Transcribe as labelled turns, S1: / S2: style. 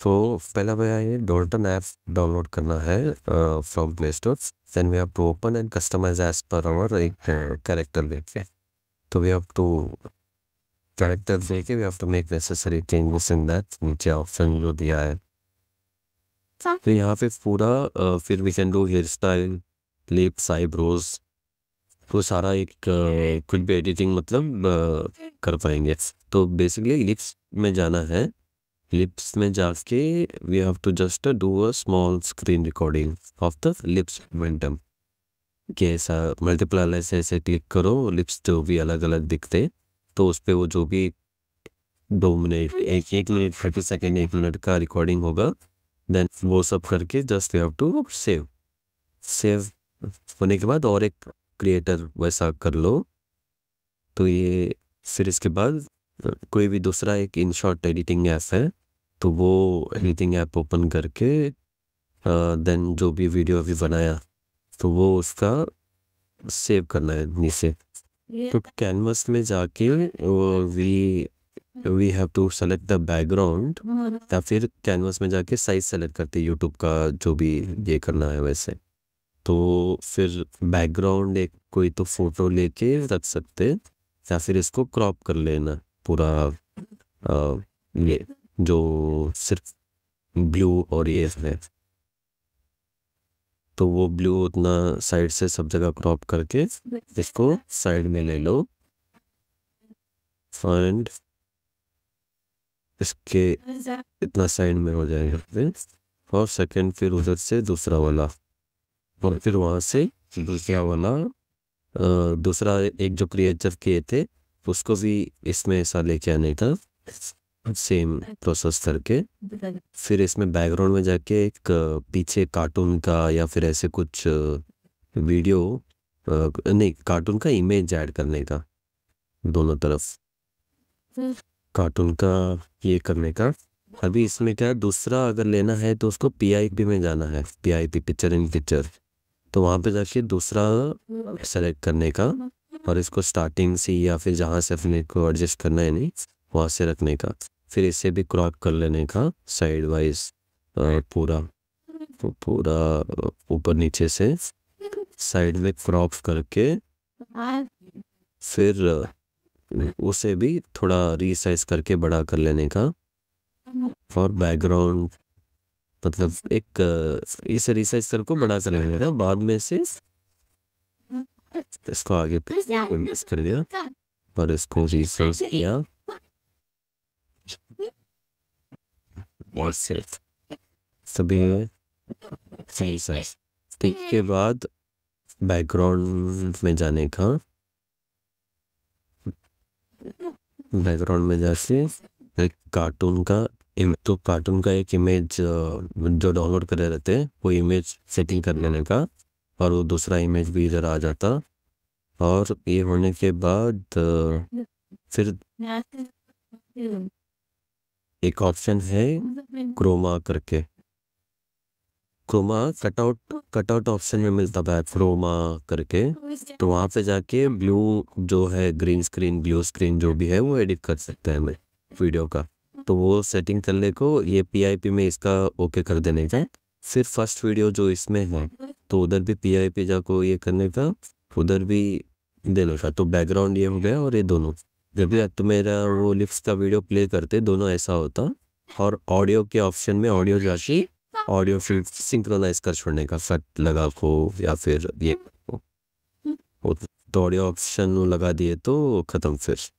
S1: तो पहला भैया ये डोल्टन ऐप डाउनलोड करना है from Play Store then we have to open and customise as per our एक कैरेक्टर के तो वी हैव टू कैरेक्टर लेके we have to make necessary changes in that नीचे ऑप्शन जो दिया है हाँ। तो यहाँ पे पूरा फिर we can do hairstyle lips eyebrows वो सारा एक कुछ भी एडिटिंग मतलब हम्म। कर पाएंगे तो बेसिकली लिप्स में जाना है लिप्स में जाके we have to just do a small screen recording of the lips momentum कि ऐसा मल्टीपल अलग ऐसे क्लिक करो लिप्स जो भी अलग अलग दिखते तो उस पर वो जो भी दो मिनट एक एक मिनट थर्टी सेकेंड एक मिनट का रिकॉर्डिंग होगा देन वो सब करके just you have to save save होने के बाद और एक क्रिएटर वैसा कर लो तो ये फिर इसके बाद कोई भी दूसरा एक इन शॉर्ट एडिटिंग ऐप है तो वो एडिटिंग ऐप ओपन करके देन जो भी वीडियो अभी बनाया तो वो उसका सेव करना है नीचे तो कैनवस में जाके we we have to select the background hmm. या फिर कैनवस में जाके साइज सेलेक्ट करते यूट्यूब का जो भी ये करना है वैसे तो फिर बैकग्राउंड एक कोई तो फोटो लेके रख सकते या फिर इसको क्रॉप कर लेना पूरा आ, ये जो सिर्फ ब्लू और ये है तो वो ब्लू उतना साइड से सब जगह क्रॉप करके इसको साइड में ले लो एंड इसके इतना साइड में हो जाएगा फिर और सेकंड फिर उधर से दूसरा वाला और फिर वहाँ से दूसरा वाला दूसरा एक जो क्रिएचर किए थे उसको भी इसमें ऐसा लेके आने का सेम प्रोसेस करके फिर इसमें बैकग्राउंड में जाके एक पीछे कार्टून का या फिर ऐसे कुछ वीडियो नहीं कार्टून का इमेज ऐड करने का दोनों तरफ कार्टून का ये करने का अभी इसमें क्या दूसरा अगर लेना है तो उसको पीआईपी में जाना है पीआईपी पिक्चर इन पिक्चर तो वहाँ पे जाके दूसरा सेलेक्ट करने का और इसको स्टार्टिंग से या फिर जहाँ से अपने को एडजस्ट करना है नहीं वहाँ से रखने का फिर इसे भी क्रॉप कर लेने का साइड वाइज पूरा पूरा ऊपर नीचे से साइड में क्रॉप करके फिर उसे भी थोड़ा रिसाइज करके बड़ा कर लेने का और बैकग्राउंड मतलब एक इसे रिसाइज करके बड़ा कर लेने का बाद में से इसको आगे मिस कर दिया और इसको रिसर्च किया और सिर्फ सभी सही सही ठीक के बाद बैकग्राउंड में जाने का बैकग्राउंड में जाके एक कार्टून का तो कार्टून का एक इमेज जो डाउनलोड करे रहते थे वो इमेज सेटिंग कर लेने का और वो दूसरा इमेज भी इधर आ जाता और ये होने के बाद फिर एक ऑप्शन है क्रोमा करके क्रोमा कटआउट कटआउट ऑप्शन में मिलता है क्रोमा करके तो वहां पे जाके ब्लू जो है ग्रीन स्क्रीन ब्लू स्क्रीन जो भी है वो एडिट कर सकते हैं हमें वीडियो का तो वो सेटिंग करने को ये पीआईपी में इसका ओके कर देने का फिर फर्स्ट वीडियो जो इसमें है तो उधर भी पी आई पे जाको ये करने का उधर भी दे लो शायद तो बैकग्राउंड ये हो गया और ये दोनों जब भी तो मेरा वो लिफ्ट का वीडियो प्ले करते दोनों ऐसा होता और ऑडियो के ऑप्शन में ऑडियो जाके ऑडियो फिर सिंक्रोनाइज कर छोड़ने का फैक्ट लगा को या फिर ये तो ऑडियो ऑप्शन लगा दिए तो ख़त्म फिर